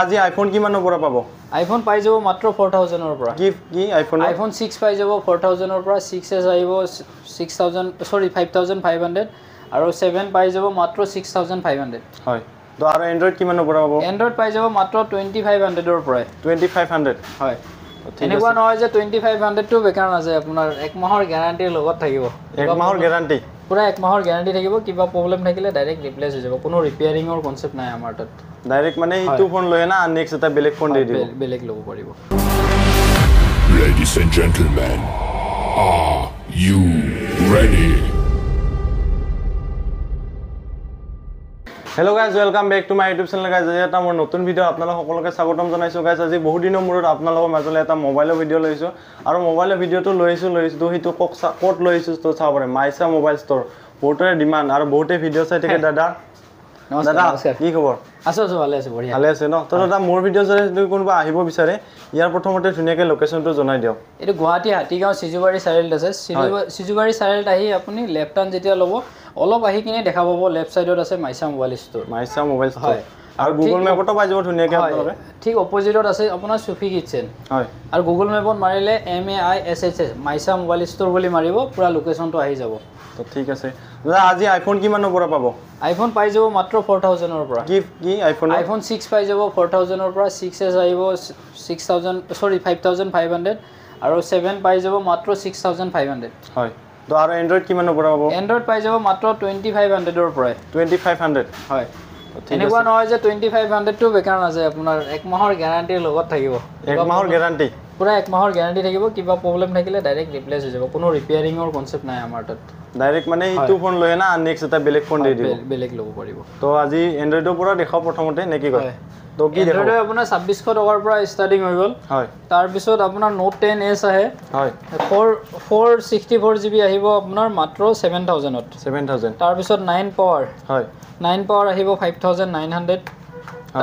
আজি আইফোন কিমানৰ পৰা পাব আইফোন পাই যাব মাত্ৰ ফ'ৰ থাউজেণ্ডৰ পৰা কি কি আইফোন আইফোন ছিক্স পাই যাব ফ'ৰ থাউজেণ্ডৰ পৰা ছিক্স এছ আহিব six thousand sorry five thousand five hundred আৰু ছেভেন পাই যাব মাত্ৰ ছিক্স থাউজেণ্ড ফাইভ হাণ্ড্ৰেড হয় তো আৰু এণ্ড্ৰইড কিমানৰ পৰা হ'ব এণ্ড্ৰইড পাই যাব মাত্ৰ টুৱেণ্টি ফাইভ হাণ্ড্ৰেডৰ পৰাই টুৱেণ্টি ফাইভ হাণ্ড্ৰেড হয় এনেকুৱা নহয় যে টুৱেণ্টি ফাইভ হাণ্ড্ৰেডটো বেকাৰ নাযায় আপোনাৰ একমাহৰ গেৰাণ্টিৰ লগত থাকিব একমাহৰ গেৰাণ্টি পুৰা এক মাহৰ গেৰাণ্টি থাকিব কিবা প্ৰব্লেম থাকিলে ডাইৰেক্ট ৰিপ্লেচ হৈ যাব কোনো ৰিপেয়াৰিঙৰ কনচেপ্ট নাই আমাৰ তাত ডাইৰেক্ট মানে এইটো ফোন লৈ না নেক্সট এটা বেলেগ ফোন দি দিব বেলেগ ল'ব পাৰিব Ladies and gentlemen, are you ready? Hello' guys welcome back to my YouTube channel guys আজি এটা মোৰ নতুন ভিডিঅ' আপোনালোক সকলোকে স্বাগতম জনাইছোঁ গাইজ আজি বহু দিনৰ মূৰত আপোনালোকৰ মাজলৈ এটা মোবাইলৰ ভিডিঅ' লৈছোঁ আৰু মোবাইলৰ ভিডিঅ'টো লৈছোঁ লৈছোঁ ত' সেইটো কওক চা ক'ত লৈছোঁ ত' চাব পাৰে মাইচা মোবাইল ষ্ট'ৰ বহুতৰে ডিমাণ্ড আৰু বহুতে ভিডিঅ' চাই থাকে দাদা লেফ্ট হেণ্ড যেতিয়া ল'ব অলপ আহি কিনে দেখা পাব লেফ্ট চাইডত আছে Maisha mobile store Maisha mobile store হয় আৰু গুগল মেপতো পাই যাব ধুনীয়াকৈ আপোনালোকে ঠিক অপজিটত আছে আপোনাৰ চুফি কিটচেন হয় আৰু গুগল মেপত মাৰিলে M A I S S S mobile store বুলি মাৰিব পূৰা লোকেশ্যনটো আহি যাব তো ঠিক আছে দাদা আজি আইফোন কিমানৰ পৰা পাব আইফোন পাই যাব মাত্ৰ ফ'ৰ থাউজেণ্ডৰ পৰা কি কি আইফোন আইফোন ছিক্স পাই যাব ফ'ৰ থাউজেণ্ডৰ পৰা ছিক্স এছ আহিব ছিক্স থাউজেণ্ড চৰি আৰু ছেভেন পাই যাব মাত্ৰ ছিক্স হয় তো আৰু এণ্ড্ৰইড কিমানৰ পৰা হ'ব এণ্ড্ৰইড পাই যাব মাত্ৰ টুৱেণ্টি ফাইভ হাণ্ড্ৰেডৰ পৰাই হয় এনেকুৱা নহয় যে টুৱেণ্টি ফাইভ হাণ্ড্ৰেডটো বেকাৰ নাযায় আপোনাৰ একমাহৰ গেৰাণ্টিৰ লগত থাকিব একমাহৰ গেৰাণ্টি পুৰা এক মাহৰ গেৰাণ্টি থাকিব কিবা প্ৰব্লেম থাকিলে ডাইৰেক্ট ৰিপ্লেচ হৈ যাব কোনো ৰিপেয়াৰিঙৰ কনচেপ্ট নাই আমাৰ তাত ডাইৰেক্ট মানে ইটো ফোন লৈ না নেক্সট এটা বেলেগ ফোন দি দিব বেলেগ ল'ব পাৰিব তো আজি এণ্ড্ৰইডৰ পৰা দেখাওঁ প্ৰথমতে নে কি কয় তো কি এণ্ড্ৰইডৰ আপোনাৰ ছাব্বিছশ টকাৰ পৰা ষ্টাৰ্টিং হৈ গ'ল হয় তাৰপিছত আপোনাৰ নোট টেন এছ আহে হয় four four sixty four G B আহিব আপোনাৰ মাত্ৰ ছেভেন থাউজেণ্ডত ছেভেন থাউজেণ্ড তাৰপিছত নাইন পাৱাৰ হয় নাইন পাৱাৰ আহিব ফাইভ থাউজেণ্ড নাইন হাণ্ড্ৰেড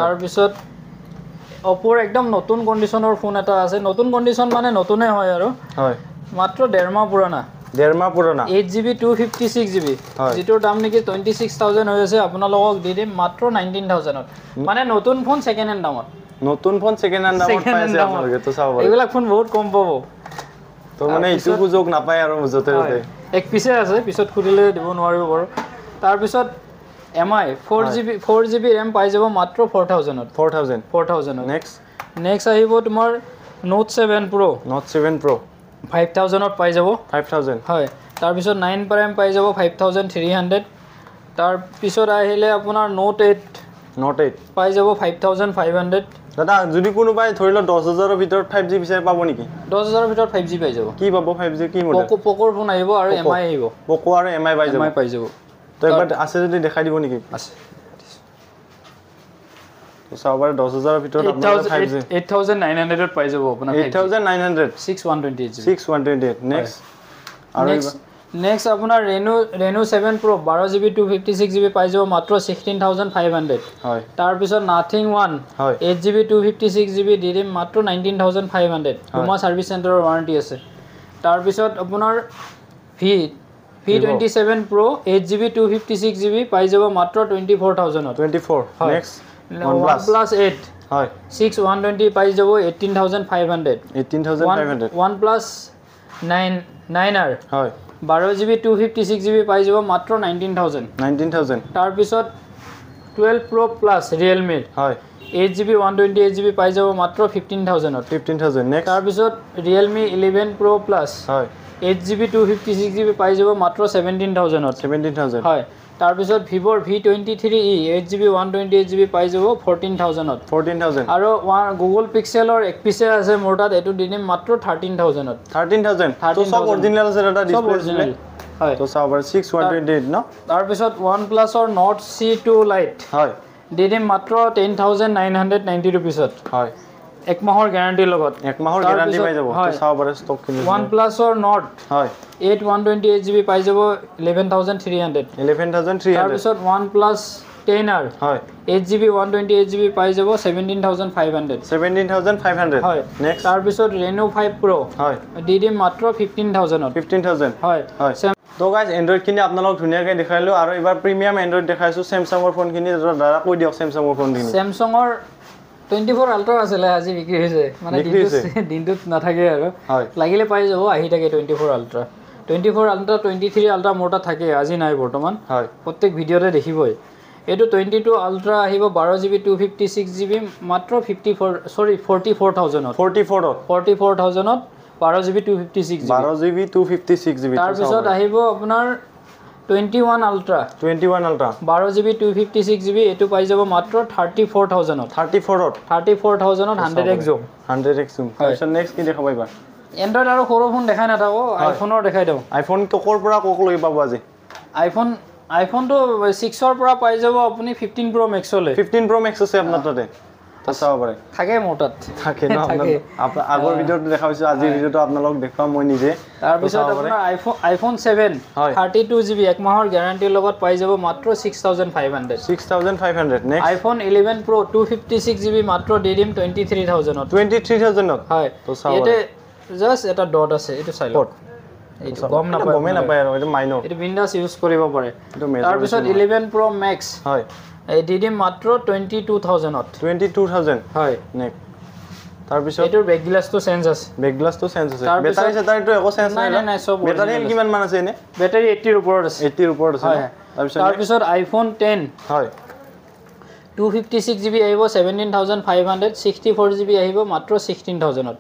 তাৰপিছত অপ'ৰ একদম নতুন কণ্ডিশ্যনৰ ফোন এটা আছে নতুন কণ্ডিশ্যন মানে নতুনে হয় আৰু হয় মাত্ৰ ডেৰমাহ পুৰণা ডেৰমাহ পুৰণা eight G B two fifty six G B যিটোৰ দাম নেকি টুৱেণ্টি ছিক্স থাউজেণ্ড হৈ আছে আপোনালোকক দি দিম মাত্ৰ নাইনটিন থাউজেণ্ডত মানে নতুন ফোন ছেকেণ্ড হেণ্ড দামত নতুন ফোন ছেকেণ্ড হেণ্ড দামত চাব এইবিলাক ফোন বহুত কম পাব তো মানে এইটো সুযোগ নাপায় আৰু য'তে এক পিছে আছে পিছত খুলিলে দিব নোৱাৰিব বাৰু তাৰপিছত M I four G B four G B RAM পাই যাব মাত্ৰ ফ'ৰ থাউজেণ্ডত four thousand four thousand next next আহিব তোমাৰ note seven pro' note seven pro' five থাউজেণ্ডত পাই যাব ফাইভ থাউজেণ্ড হয় তাৰপিছত নাইন প্ৰাইম পাই যাব ফাইভ থাউজেণ্ড থ্ৰী হাণ্ড্ৰেড তাৰপিছত আহিলে আপোনাৰ নোট এইট নোট এইট পাই যাব ফাইভ থাউজেণ্ড ফাইভ হাণ্ড্ৰেড দাদা যদি কোনোবাই ধৰি লওক দহ হাজাৰৰ ভিতৰত ফাইভ জি বিচাৰে পাব নেকি দহ হাজাৰৰ ভিতৰত ফাইভ জি পাই যাব কি পাব ফাইভ জি কি পকো পকোৰ ফোন আহিব আৰু এম আই আহিব পকো আৰু এম আই পাই যাব পাই যাব তো একবাৰ আছে যদি দেখাই দিব নেকি আছে চাওবাৰ দহ হাজাৰৰ ভিতৰত এইট থাউজেণ্ড নাইন হাণ্ড্ৰেডত পাই যাব আপোনাৰ eight thousand nine hundred six one twenty eight six one twenty eight next আৰু নেক্সট আপোনাৰ ৰেনু ৰেনু ছেভেন প্ৰ' বাৰ G B two fifty six G B পাই যাব মাত্ৰ ছিক্সটিন থাউজেণ্ড ফাইভ হাণ্ড্ৰেড হয় তাৰপিছত নাথিং ওৱান হয় eight G B two fifty six G B দি দিম মাত্ৰ নাইনটিন থাউজেণ্ড ফাইভ হাণ্ড্ৰেড হোমা ছাৰ্ভিচ চেণ্টাৰৰ ৱাৰেণ্টি আছে তাৰপিছত আপোনাৰ ভি 27 Pro 8GB 256GB পাই যাব মাত্র 24000 24 নেক্সট 120 পাই যাব 18500 18500 1 9 9R 12 Pro Plus Realme 8GB 128GB পাই যাব মাত্র 15000 15000 নেক্সট তারপর Realme 11 Pro Plus হয় eight GB two fifty six GB পাই যাব মাত্ৰ ছেভেণ্টিন থাউজেণ্ডত ছেভেণ্টিন থাউজেণ্ড হয় তাৰপিছত ভিভ'ৰ V twenty three E eight GB one twenty eight GB পাই যাব ফৰ্টিন থাউজেণ্ডত ফৰ্টিন থাউজেণ্ড আৰু ওৱান গুগল পিক্সেলৰ এক পিক্সেল আছে মোৰ তাত এইটো দি দিম মাত্ৰ থাৰ্টিন থাউজেণ্ডত থাৰ্টিন থাউজেণ্ড থাৰ্টিন চব অৰিজিনেল আছে দাদা চব অৰিজিনেল হয় চাব পাৰে ছিক্স ওৱান টুৱেণ্টি এইট ন তাৰপিছত প্লাছৰ নৰ্থ চি টু লাইট হয় দি দিম মাত্ৰ ten thousand nine hundred ninety এক মাহৰ গ্যাৰান্টিৰ লগত এক মাহৰ গ্যাৰান্টি পাই যাব তো চাও পাৰে ষ্টক কিনি 1+ অৰ নট হয় 8 128GB পাই যাব 11300 11300 তাৰ পিছত 1+ টেনাৰ হয় 8GB 128GB পাই যাব 17500 17500 হয় নেক্সট তাৰ পিছত Reno 5 Pro হয় ডিডি মাত্ৰ 15000 15000 হয় হয় তো গাইজ এন্ড্রয়েড কিনে আপনালোক ধুনিয়া দেখাইলো আর এবার প্রিমিয়াম এন্ড্রয়েড দেখাইছো স্যামসাং এর ফোন কিনে দাদা কই দিও স্যামসাং এর ফোন কিনে স্যামসাং এর টুৱেণ্টি ফ'ৰ আল্ট্ৰা আছিলে আজি বিক্ৰী হৈছে মানে দিনটোত নাথাকে আৰু লাগিলে পাই যাব আহি থাকে twenty four ultra twenty four ultra twenty three ultra মোৰ তাত থাকে আজি নাই বৰ্তমান প্ৰত্যেক ভিডিঅ'তে দেখিবই এইটো টুৱেণ্টি টু আল্ট্ৰা আহিব বাৰ G B two fifty six G B মাত্ৰ fifty four sorry forty four থাউজেণ্ডত ফৰ্টি ফ'ৰত ফৰ্টি ফ'ৰ থাউজেণ্ডত বাৰ জি টু ফিফটি ছিক্স বাৰ G two fifty six G তাৰপিছত আহিব আপোনাৰ twenty one ultra twenty one ultra বাৰ G B two fifty six G B এইটো পাই যাব মাত্ৰ থাৰ্টি ফ'ৰ থাউজেণ্ডত থাৰ্টি ফ'ৰত থাৰ্টি ফ'ৰ থাউজেণ্ডত hundred X zoom hundred X জুম তাৰপিছত নেক্সট কি দেখাব পাৰিবা এণ্ড্ৰইড আৰু সৰু ফোন দেখাই নাথাকো আইফোনৰ দেখাই দিওঁ আইফোন ক'ৰ পৰা ক'ক লৈ পাব আজি আইফোন আইফোনটো ছিক্সৰ পৰা পাই যাব আপুনি ফিফটিন প্ৰ' আছে চাব পাৰে থাকে মোৰ তাত থাকে ন আগৰ ভিডিঅ'টো দেখা পাইছোঁ আজিৰ ভিডিঅ'টো আপোনালোক দেখুৱাম মই নিজে তাৰপিছত আপোনাৰ আইফোন আইফোন ছেভেন হয় থাৰ্টি টু জিবি এক মাহৰ গেৰাণ্টিৰ লগত পাই যাব মাত্ৰ six thousand five hundred six thousand five hundred next iPhone eleven pro' two fifty six GB মাত্ৰ দি দিম টুৱেণ্টি থ্ৰী থাউজেণ্ডত টুৱেণ্টি থ্ৰী থাউজেণ্ডত হয় তো চাওক ইয়াতে জাষ্ট এটা ডট আছে এইটো চাই লওক তাৰপিছত ইলেভেন প্ৰ' মেক্স হয় দি দিম মাত্ৰ টুৱেণ্টি টু থাউজেণ্ডত হয় নে তাৰপিছত এইটোৰ বেক গ্লাছটো চেঞ্জ আছে বেক গ্লাছটো চেঞ্জ আছে বেটাৰী চেটাৰীটো একো চেঞ্জ নাই নাই নাই চব বেটাৰী কিমান মান আছে এনে বেটাৰী এইটিৰ ওপৰত আছে এইটিৰ ওপৰত আছে তাৰপিছত তাৰপিছত আইফোন টেন হয় টু জিবি আহিব ছেভেণ্টিন থাউজেণ্ড জিবি আহিব মাত্ৰ ছিক্সটিন থাউজেণ্ডত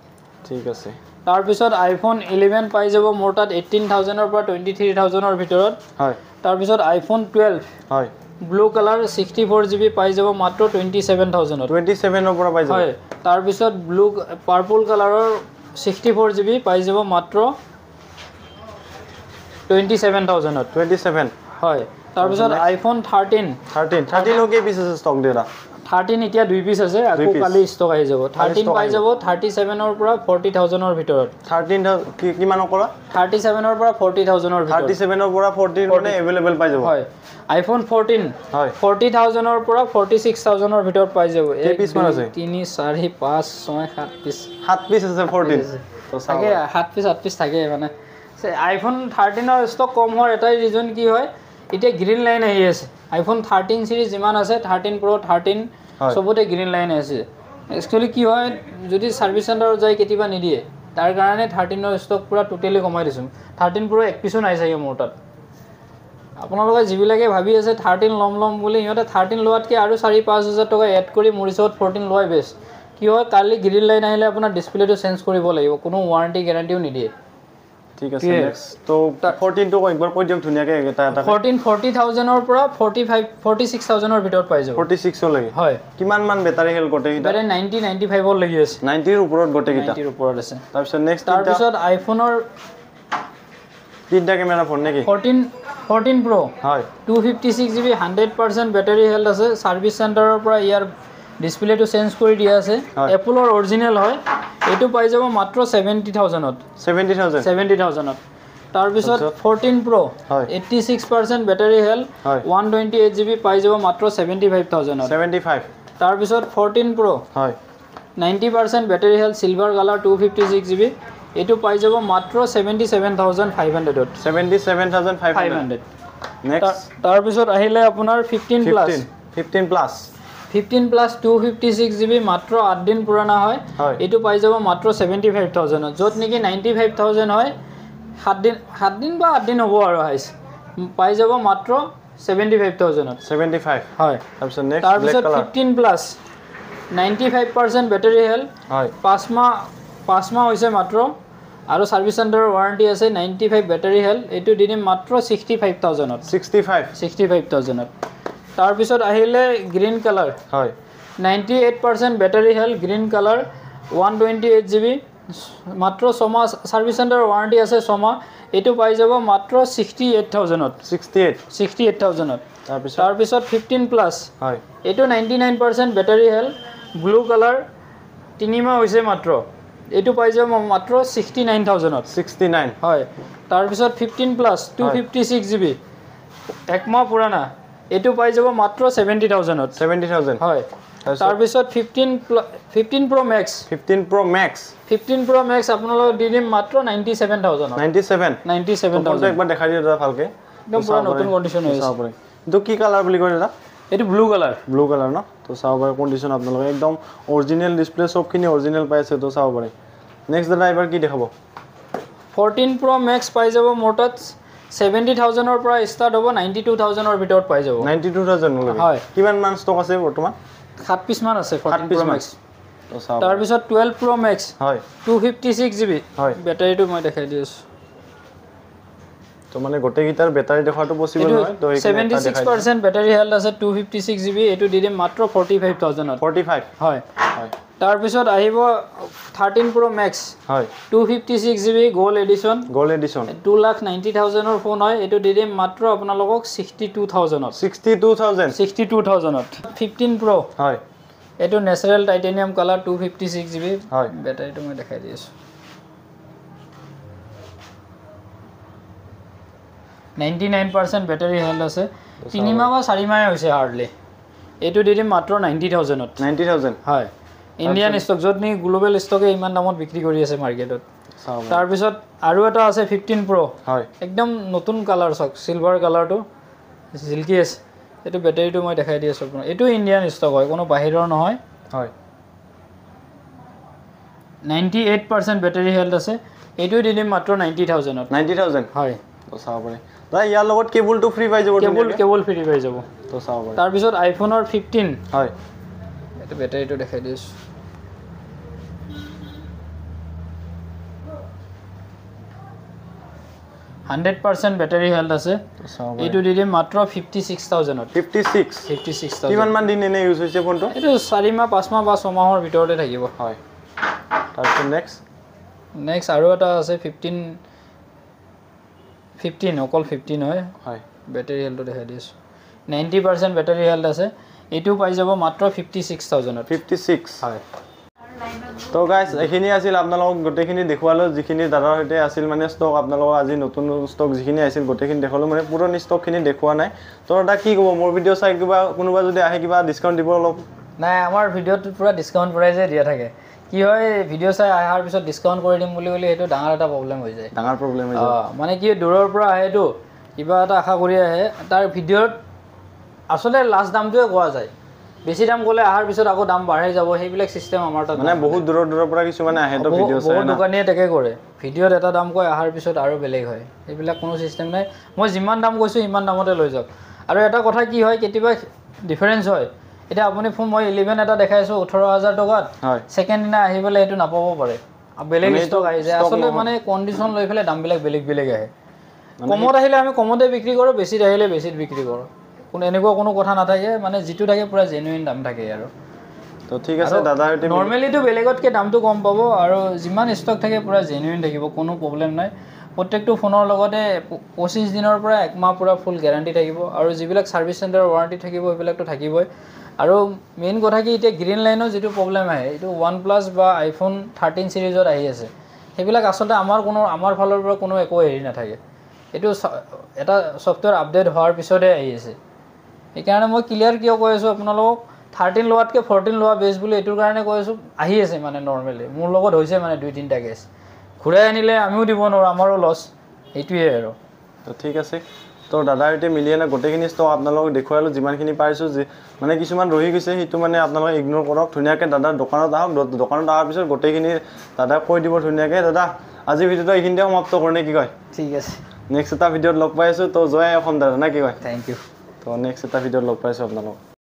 ঠিক আছে তাৰপিছত আইফোন ইলেভেন পাই যাব মোৰ তাত এইটিন থাউজেণ্ডৰ পৰা টুৱেণ্টি থ্ৰী থাউজেণ্ডৰ ভিতৰত হয় তাৰপিছত আইফোন টুৱেল্ভ হয় blue colour sixty four GB পাই যাব মাত্র টুয়েন্টি সেভেন থাউজেন্ড টুয়েন্টি সেভেনের পর পাই যাব হয় তারপর blue purple colour sixty four GB পাই যাব মাত্র twenty seven thousand twenty seven হয় তারপর আইফোন থার্টিন থার্টিন থার্টিনও কে পিস আছে স্টক দাদা থাৰ্টিন এতিয়া দুই পিছ আছে আকৌ কালি ষ্টক আহি যাব থাৰ্টিন পাই যাব থাৰ্টি ছেভেনৰ পৰা ফৰ্টি থাউজেণ্ডৰ ভিতৰত থাৰ্টিন কিমান কৰা থাৰ্টি ছেভেনৰ পৰা ফৰ্টি থাউজেণ্ডৰ থাৰ্টি ছেভেনৰ পৰা ফৰ্টি মানে এভেইলেবল পাই যাব হয় আইফোন ফৰ্টিন হয় ফৰ্টি থাউজেণ্ডৰ পৰা ফৰ্টি ছিক্স থাউজেণ্ডৰ ভিতৰত পাই যাব এই পিচ মান আছে তিনি চাৰি পাঁচ ছয় সাত পিচ সাত পিচ আছে ফৰ্টিন থাকে সাত পিচ আঠ পিচ থাকে মানে আইফোন থাৰ্টিনৰ ষ্টক কম হোৱাৰ এটাই ৰিজন কি হয় এতিয়া গ্ৰীণ লাইন আহি আছে আইফোন থাৰ্টিন চিৰিজ যিমান আছে থাৰ্টিন প্ৰ' থাৰ্টিন চবতে গ্ৰীণ লাইন আছে একচুৱেলি কি হয় যদি ছাৰ্ভিচ চেণ্টাৰত যায় কেতিয়াবা নিদিয়ে তাৰ কাৰণে থাৰ্টিনৰ ষ্টক পূৰা টোটেলি কমাই দিছোঁ থাৰ্টিন পূৰা এক পিছো নাই চাগে মোৰ তাত আপোনালোকে যিবিলাকে ভাবি আছে থাৰ্টিন ল'ম ল'ম বুলি সিহঁতে থাৰ্টিন লোৱাতকৈ আৰু চাৰি পাঁচ হাজাৰ টকা এড কৰি মোৰ হিচাপত ফৰ্টিন লোৱাই বেষ্ট কি হয় কালি গ্ৰীণ লাইন আহিলে আপোনাৰ ডিছপ্লে'টো চেঞ্জ কৰিব লাগিব কোনো ৱাৰেণ্টি গেৰাণ্টিও নিদিয়ে ঠিক আছে তো ফৰ্টিনটো একবাৰ কৈ দিয়ক ধুনীয়াকে এটা এটা ফৰ্টিন ফৰ্টি থাউজেণ্ডৰ পৰা ফৰ্টি ফাইভ ফৰ্টি ছিক্স থাউজেণ্ডৰ ভিতৰত পাই যাব ফৰ্টি ছিক্সলৈকে হয় কিমান মান বেটাৰী হেল্থ গোটেইকেইটা নাইণ্টি নাইণ্টি ফাইভৰ লাগি আছে নাইণ্টিৰ ওপৰত গোটেইকেইটা ওপৰত আছে তাৰপিছত নেক্সট তাৰপিছত আইফোনৰ তিনিটা কেমেৰা ফোন নেকি ফৰ্টিন ফৰ্টিন প্ৰ' হয় two fifty six G B hundred percent battery health আছে ছাৰ্ভিচ চেণ্টাৰৰ পৰা ইয়াৰ ডিছপ্লেটো চেঞ্জ কৰি দিয়া আছে এপলৰ অৰিজিনেল হয় এইটো পাই যাব মাত্ৰ ছেভেণ্টি থাউজেণ্ডত ছেভেণ্টি থাউজেণ্ড ছেভেণ্টি থাউজেণ্ডত তাৰপিছত fourteen pro' eighty six percent battery health one twenty eight G B পাই যাব মাত্ৰ ছেভেণ্টি ফাইভ থাউজেণ্ডত ছেভেণ্টি ফাইভ তাৰপিছত fourteen pro' ninety percent battery health silver colour two fifty six G B এইটো পাই যাব মাত্ৰ ছেভেণ্টি ছেভেন থাউজেণ্ড ফাইভ হাণ্ড্ৰেডত seventy seven thousand five hundred তাৰপিছত আহিলে আপোনাৰ fifteen plus fifteen plus fifteen plus two fifty six G B মাত্ৰ আঠ দিন পুৰণা হয় এইটো পাই যাব মাত্ৰ ছেভেণ্টি ফাইভ থাউজেণ্ডত য'ত নেকি নাইণ্টি ফাইভ থাউজেণ্ড হয় সাতদিন সাতদিন বা আঠ দিন হ'ব আৰু হাইচ পাই যাব মাত্ৰ ছেভেণ্টি ফাইভ থাউজেণ্ডত ছেভেণ্টি ফাইভ হয় তাৰপিছত তাৰপিছত fifteen plus ninety five percent battery health পাঁচমাহ পাঁচমাহ হৈছে মাত্ৰ আৰু ছাৰ্ভিচ চেণ্টাৰৰ ৱাৰেণ্টি আছে নাইণ্টি ফাইভ বেটাৰী হেল্থ এইটো দিনে মাত্ৰ ছিক্সটি ফাইভ থাউজেণ্ডত ছিক্সটি ফাইভ ছিক্সটি ফাইভ থাউজেণ্ডত তাৰপিছত আহিলে গ্ৰীণ কালাৰ হয় ninety eight percent battery health green colour one twenty eight G B মাত্ৰ ছমাহ ছাৰ্ভিচ চেণ্টাৰ ৱাৰেণ্টি আছে ছমাহ এইটো পাই যাব মাত্ৰ ছিক্সটি এইট থাউজেণ্ডত ছিক্সটি এইট ছিক্সটি এইট থাউজেণ্ডত তাৰপিছত তাৰপিছত ফিফটিন প্লাছ হয় এইটো ninety nine percent battery health blue colour তিনিমাহ হৈছে মাত্ৰ এইটো পাই যাব মাত্ৰ ছিক্সটি নাইন থাউজেণ্ডত ছিক্সটি নাইন হয় তাৰপিছত fifteen plus two fifty six G B একমাহ পুৰণা এইটো পাই যাব মাত্ৰ চেভেণ্টি থাউজেণ্ডত চেভেণ্টি হয় তাৰপিছত fifteen fifteen pro' max fifteen pro' max fifteen pro' max আপোনালোকক দি দিম মাত্ৰ ninety seven thousand ninety seven দেখাই দিয়ে দাদা ভালকৈ একদম পূৰা নতুন কণ্ডিশ্যন হৈ চাব পাৰি কি কালাৰ বুলি কয় দাদা এইটো ব্লু কালাৰ ব্লু কালাৰ ন তো চাব পাৰে কণ্ডিশ্যন আপোনালোকে একদম অৰিজিনেল ডিছপ্লে চবখিনি অৰিজিনেল পাই আছে তো চাব নেক্সট দাদা এইবাৰ কি দেখাব ফৰ্টিন প্ৰ' মেক্স পাই যাব মোৰ তাত ছেভেণ্টি থাউজেণ্ডৰ পৰা ষ্টাৰ্ট হ'ব নাইণ্টি টু থাউজেণ্ডৰ ভিতৰত পাই যাব নাইণ্টি টু থাউজেণ্ড হয় কিমান মান ষ্টক আছে বৰ্তমান সাত পিচমান আছে তাৰপিছত টুৱেল্ভ প্ৰ' মেক্স হয় two fifty six G B হয় বেটাৰীটো মই দেখাই দি আছোঁ মানে গোটেইকেইটাৰ বেটাৰী দেখাটো পচিবল নহয় seventy six percent battery health আছে two fifty six G B এইটো দি দিম মাত্ৰ ফৰ্টি ফাইভ থাউজেণ্ডত ফৰ্টি ফাইভ হয় হয় তাৰপিছত আহিব থাৰ্টিন প্ৰ' মেক্স হয় two fifty six G B gold edition gold edition two lakh ninety থাউজেণ্ডৰ ফোন হয় এইটো দি দিম মাত্ৰ আপোনালোকক ছিক্সটি টু থাউজেণ্ডত ছিক্সটি টু থাউজেণ্ড ছিক্সটি থাউজেণ্ডত ফিফটিন প্ৰ' হয় এইটো natural titanium colour two fifty six G হয় বেটাৰীটো মই দেখাই দি আছোঁ ninety nine percent battery health আছে তিনিমাহ বা চাৰিমাহে হৈছে হাৰ্ডলি এইটো দি দিম মাত্ৰ নাইণ্টি থাউজেণ্ডত নাইণ্টি থাউজেণ্ড হয় ইণ্ডিয়ান ষ্টক য'ত নেকি গ্ল'বেল ষ্টকে ইমান দামত বিক্ৰী কৰি আছে মাৰ্কেটত তাৰপিছত আৰু এটা আছে ফিফটিন প্ৰ' হয় একদম নতুন কালাৰ চাওক চিলভাৰ কালাৰটো জিল্কি আছে এইটো বেটেৰীটো মই দেখাই দি আছোঁ আপোনাৰ এইটো ইণ্ডিয়ান ষ্টক হয় কোনো বাহিৰৰ নহয় হয় ninety eight percent battery health আছে এইটো দি দিম মাত্ৰ নাইণ্টি থাউজেণ্ডত নাইণ্টি থাউজেণ্ড হয় তাৰপিছত আইফোনৰ ফিফটিন হয় বেটাৰীটো দেখাই দিছোঁ হাণ্ড্ৰেড পাৰ্চেণ্ট বেটাৰী হেল্থ আছে এইটো দি দিম মাত্ৰ ফিফটি ছিক্স থাউজেণ্ডত fifty six fifty six thousand কিমানমান দিন এনেই ইউজ হৈছে ফোনটো এইটো চাৰিমাহ পাঁচমাহ বা ছমাহৰ ভিতৰতে থাকিব হয় তাৰপিছত নেক্সট নেক্সট আৰু এটা আছে ফিফটিন ফিফটিন অকল ফিফটিন হয় হয় বেটাৰী হেল্থটো দেখাই দি আছোঁ নাইণ্টি পাৰ্চেণ্ট বেটাৰী হেল্থ আছে এইটো পাই যাব মাত্ৰ ফিফটি ছিক্স থাউজেণ্ডত ফিফটি ছিক্স হয় তো গাইজ এইখিনি আছিল আপোনালোকক গোটেইখিনি দেখুৱালোঁ যিখিনি দাদাৰ সৈতে আছিল মানে ষ্টক আপোনালোকক আজি নতুন ষ্টক যিখিনি আছিল গোটেইখিনি দেখুৱালোঁ মানে পুৰণি ষ্টকখিনি দেখুওৱা নাই তো দাদা কি ক'ব মোৰ ভিডিঅ' চাই কিবা কোনোবা যদি আহে কিবা ডিছকাউণ্ট দিব অলপ নাই আমাৰ ভিডিঅ'টোত পূৰা ডিছকাউণ্ট প্ৰাইজে দিয়া থাকে কি হয় ভিডিঅ' চাই অহাৰ পিছত ডিছকাউণ্ট কৰি দিম বুলি ক'লে সেইটো ডাঙৰ এটা প্ৰব্লেম হৈ যায় ডাঙৰ প্ৰব্লেম হৈ যায় মানে কি দূৰৰ পৰা আহেতো কিবা এটা আশা কৰি আহে তাৰ ভিডিঅ'ত আচলতে লাষ্ট দামটোৱে কোৱা যায় বেছি দাম ক'লে অহাৰ পিছত আকৌ দাম বাঢ়ি যাব সেইবিলাক চিষ্টেম আমাৰ তাত মানে বহুত দূৰৰ দূৰৰ পৰা কিছুমানে আহে বহুত দোকানীয়ে তাকে কৰে ভিডিঅ'ত এটা দাম কয় অহাৰ পিছত আৰু বেলেগ হয় সেইবিলাক কোনো চিষ্টেম নাই মই যিমান দাম কৈছোঁ সিমান দামতে লৈ যাওক আৰু এটা কথা কি হয় কেতিয়াবা ডিফাৰেঞ্চ হয় এতিয়া আপুনি ফোন মই ইলেভেন এটা দেখাইছোঁ ওঠৰ হাজাৰ টকাত ছেকেণ্ড দিনা আহি পেলাই এইটো নাপাব পাৰে বেলেগ ষ্টক আহি যায় আচলতে মানে কণ্ডিশ্যন লৈ পেলাই দামবিলাক বেলেগ বেলেগ আহে কমত আহিলে আমি কমতে বিক্ৰী কৰোঁ বেছিত আহিলে বেছিত বিক্ৰী কৰোঁ কোনো এনেকুৱা কোনো কথা নাথাকে মানে যিটো থাকে পূৰা জেনুইন দাম থাকে আৰু তো ঠিক আছে দাদা নৰ্মেলিটো বেলেগতকৈ দামটো কম পাব আৰু যিমান ষ্টক থাকে পূৰা জেনুইন থাকিব কোনো প্ৰব্লেম নাই প্ৰত্যেকটো ফোনৰ লগতে পঁচিছ দিনৰ পৰা একমাহ পূৰা ফুল গেৰাণ্টি থাকিব আৰু যিবিলাক ছাৰ্ভিচ চেণ্টাৰৰ ৱাৰেণ্টি থাকিব সেইবিলাকতো থাকিবই আৰু মেইন কথা কি এতিয়া গ্ৰীণ লাইনৰ যিটো প্ৰব্লেম আহে এইটো ওৱান প্লাছ বা আইফোন থাৰ্টিন ছিৰিজত আহি আছে সেইবিলাক আচলতে আমাৰ কোনো আমাৰ ফালৰ পৰা কোনো একো হেৰি নাথাকে এইটো এটা ছফ্টৱেৰ আপডেট হোৱাৰ পিছতহে আহি আছে সেইকাৰণে মই ক্লিয়াৰ কিয় কৈ আছোঁ আপোনালোকক থাৰ্টিন লোৱাতকৈ ফৰ্টিন লোৱা বেছ বুলি এইটোৰ কাৰণে কৈ আছোঁ আহি আছে মানে নৰ্মেলি মোৰ লগত হৈছে মানে দুই তিনিটা গেছ ঘূৰাই আনিলে আমিও দিব নোৱাৰোঁ আমাৰো লছ সেইটোৱে আৰু তো ঠিক আছে তো দাদাৰ এতিয়া মিলি আনে গোটেইখিনি ষ্টক আপোনালোকক দেখুৱালোঁ যিমানখিনি পাইছোঁ যি মানে কিছুমান ৰহি গৈছে সেইটো মানে আপোনালোকে ইগনৰ কৰক ধুনীয়াকৈ দাদাৰ দোকানত আহক দোকানত অহাৰ পিছত গোটেইখিনি দাদাক কৈ দিব ধুনীয়াকৈ দাদা আজিৰ ভিডিঅ'টো এইখিনিতে সমাপ্ত কৰোঁ নে কি কয় ঠিক আছে নেক্সট এটা ভিডিঅ'ত লগ পাই আছোঁ তো জয় অসম দাদা নে কি কয় থেংক ইউ নেক্সট এটা ভিডিঅ'ত লগ পাইছোঁ আপোনালোকক